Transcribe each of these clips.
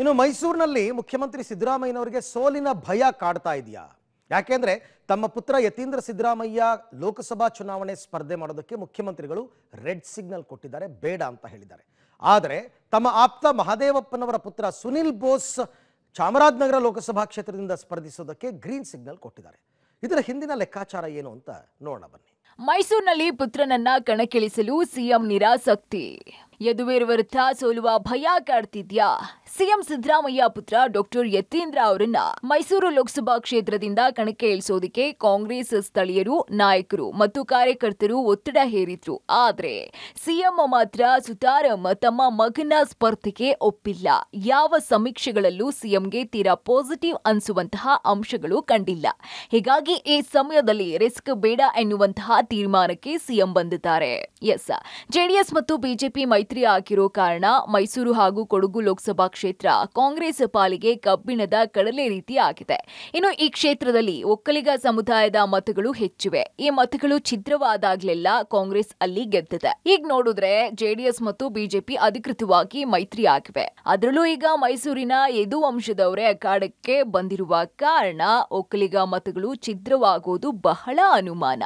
ಇನ್ನು ಮೈಸೂರಿನಲ್ಲಿ ಮುಖ್ಯಮಂತ್ರಿ ಸಿದ್ದರಾಮಯ್ಯನವರಿಗೆ ಸೋಲಿನ ಭಯ ಕಾಡ್ತಾ ಇದೆಯಾ ಯಾಕೆಂದ್ರೆ ತಮ್ಮ ಪುತ್ರ ಯತೀಂದ್ರ ಸಿದ್ದರಾಮಯ್ಯ ಲೋಕಸಭಾ ಚುನಾವಣೆ ಸ್ಪರ್ಧೆ ಮಾಡೋದಕ್ಕೆ ಮುಖ್ಯಮಂತ್ರಿಗಳು ರೆಡ್ ಸಿಗ್ನಲ್ ಕೊಟ್ಟಿದ್ದಾರೆ ಬೇಡ ಅಂತ ಹೇಳಿದ್ದಾರೆ ಆದರೆ ತಮ್ಮ ಆಪ್ತ ಮಹದೇವಪ್ಪನವರ ಪುತ್ರ ಸುನಿಲ್ ಬೋಸ್ ಚಾಮರಾಜನಗರ ಲೋಕಸಭಾ ಕ್ಷೇತ್ರದಿಂದ ಸ್ಪರ್ಧಿಸೋದಕ್ಕೆ ಗ್ರೀನ್ ಸಿಗ್ನಲ್ ಕೊಟ್ಟಿದ್ದಾರೆ ಇದರ ಹಿಂದಿನ ಲೆಕ್ಕಾಚಾರ ಏನು ಅಂತ ನೋಡೋಣ ಬನ್ನಿ ಮೈಸೂರಿನಲ್ಲಿ ಪುತ್ರನನ್ನ ಕಣಕ್ಕಿಳಿಸಲು ಸಿಎಂ ನಿರಾಸಕ್ತಿ ಯದುವೀರ್ ವಿರುದ್ಧ ಸೋಲುವ ಭಯ ಕಾಡ್ತಿದ್ಯಾ ಸಿಎಂ ಸಿದ್ದರಾಮಯ್ಯ ಪುತ್ರ ಡಾಕ್ಟರ್ ಯತೀಂದ್ರ ಅವರನ್ನ ಮೈಸೂರು ಲೋಕಸಭಾ ಕ್ಷೇತ್ರದಿಂದ ಕಣಕ್ಕೆ ಇಳಿಸೋದಿಕ್ಕೆ ಕಾಂಗ್ರೆಸ್ ಸ್ಥಳೀಯರು ನಾಯಕರು ಮತ್ತು ಕಾರ್ಯಕರ್ತರು ಒತ್ತಡ ಹೇರಿದ್ರು ಆದರೆ ಸಿಎಂ ಮಾತ್ರ ಸುತಾರಾಮ್ ತಮ್ಮ ಮಗನ ಸ್ಪರ್ಧೆಗೆ ಒಪ್ಪಿಲ್ಲ ಯಾವ ಸಮೀಕ್ಷೆಗಳಲ್ಲೂ ಸಿಎಂಗೆ ತೀರಾ ಪಾಸಿಟಿವ್ ಅನಿಸುವಂತಹ ಅಂಶಗಳು ಕಂಡಿಲ್ಲ ಹೀಗಾಗಿ ಈ ಸಮಯದಲ್ಲಿ ರಿಸ್ಕ್ ಬೇಡ ಎನ್ನುವಂತಹ ತೀರ್ಮಾನಕ್ಕೆ ಸಿಎಂ ಬಂದಿದ್ದಾರೆ ಎಸ್ ಜೆಡಿಎಸ್ ಮತ್ತು ಬಿಜೆಪಿ ಮೈತ್ರಿ ಆಗಿರೋ ಕಾರಣ ಮೈಸೂರು ಹಾಗೂ ಕೊಡಗು ಲೋಕಸಭಾ ಕ್ಷೇತ್ರ ಕ್ಷೇತ್ರ ಕಾಂಗ್ರೆಸ್ ಪಾಲಿಗೆ ಕಬ್ಬಿಣದ ಕಡಲೆ ರೀತಿ ಆಗಿದೆ ಇನ್ನು ಈ ಕ್ಷೇತ್ರದಲ್ಲಿ ಒಕ್ಕಲಿಗ ಸಮುದಾಯದ ಮತಗಳು ಹೆಚ್ಚಿವೆ ಈ ಮತಗಳು ಛಿದ್ರವಾದಾಗ್ಲೆಲ್ಲ ಕಾಂಗ್ರೆಸ್ ಅಲ್ಲಿ ಗೆದ್ದಿದೆ ಈಗ ನೋಡಿದ್ರೆ ಜೆಡಿಎಸ್ ಮತ್ತು ಬಿಜೆಪಿ ಅಧಿಕೃತವಾಗಿ ಮೈತ್ರಿ ಆಗಿವೆ ಅದರಲ್ಲೂ ಈಗ ಮೈಸೂರಿನ ಯದು ವಂಶದವರೇ ಅಖಾಡಕ್ಕೆ ಬಂದಿರುವ ಕಾರಣ ಒಕ್ಕಲಿಗ ಮತಗಳು ಛಿದ್ರವಾಗುವುದು ಬಹಳ ಅನುಮಾನ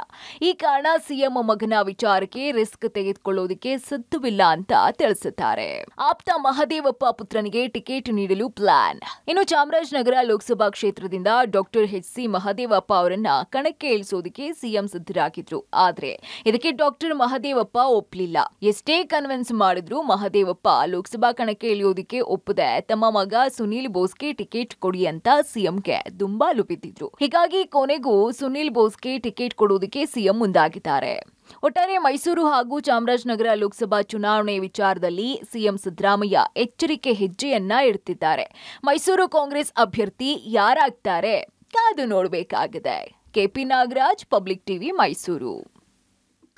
ಈ ಕಾರಣ ಸಿಎಂ ಮಗನ ವಿಚಾರಕ್ಕೆ ರಿಸ್ಕ್ ತೆಗೆದುಕೊಳ್ಳೋದಕ್ಕೆ ಸಿದ್ಧವಿಲ್ಲ ಅಂತ ತಿಳಿಸುತ್ತಾರೆ ಆಪ್ತ ಮಹದೇವಪ್ಪ ಪುತ್ರನಿಗೆ ಟಿಕೆಟ್ ನೀಡಲು ಪ್ಲಾನ್ ಇನ್ನು ಚಾಮರಾಜನಗರ ಲೋಕಸಭಾ ಕ್ಷೇತ್ರದಿಂದ ಡಾಕ್ಟರ್ ಎಚ್ ಸಿ ಮಹದೇವಪ್ಪ ಅವರನ್ನ ಕಣಕ್ಕೆ ಇಳಿಸೋದಕ್ಕೆ ಸಿಎಂ ಸಿದ್ಧರಾಗಿದ್ರು ಆದ್ರೆ ಇದಕ್ಕೆ ಡಾಕ್ಟರ್ ಮಹದೇವಪ್ಪ ಒಪ್ಲಿಲ್ಲ ಎಷ್ಟೇ ಕನ್ವಿನ್ಸ್ ಮಾಡಿದ್ರು ಮಹದೇವಪ್ಪ ಲೋಕಸಭಾ ಕಣಕ್ಕೆ ಇಳಿಯೋದಕ್ಕೆ ಒಪ್ಪದೆ ತಮ್ಮ ಮಗ ಸುನೀಲ್ ಬೋಸ್ಗೆ ಟಿಕೆಟ್ ಕೊಡಿ ಅಂತ ಸಿಎಂಗೆ ದುಂಬಾಲು ಬಿದ್ದಿದ್ರು ಹೀಗಾಗಿ ಕೊನೆಗೂ ಸುನೀಲ್ ಬೋಸ್ಗೆ ಟಿಕೆಟ್ ಕೊಡೋದಕ್ಕೆ ಸಿಎಂ ಮುಂದಾಗಿದ್ದಾರೆ ಒಟ್ಟಾರೆ ಮೈಸೂರು ಹಾಗೂ ಚಾಮರಾಜನಗರ ಲೋಕಸಭಾ ಚುನಾವಣೆ ವಿಚಾರದಲ್ಲಿ ಸಿಎಂ ಸಿದ್ದರಾಮಯ್ಯ ಎಚ್ಚರಿಕೆ ಹೆಜ್ಜೆಯನ್ನ ಇಡ್ತಿದ್ದಾರೆ ಮೈಸೂರು ಕಾಂಗ್ರೆಸ್ ಅಭ್ಯರ್ಥಿ ಯಾರಾಗ್ತಾರೆ ಕಾದು ನೋಡಬೇಕಾಗಿದೆ KP Nagaraj public TV Mysuru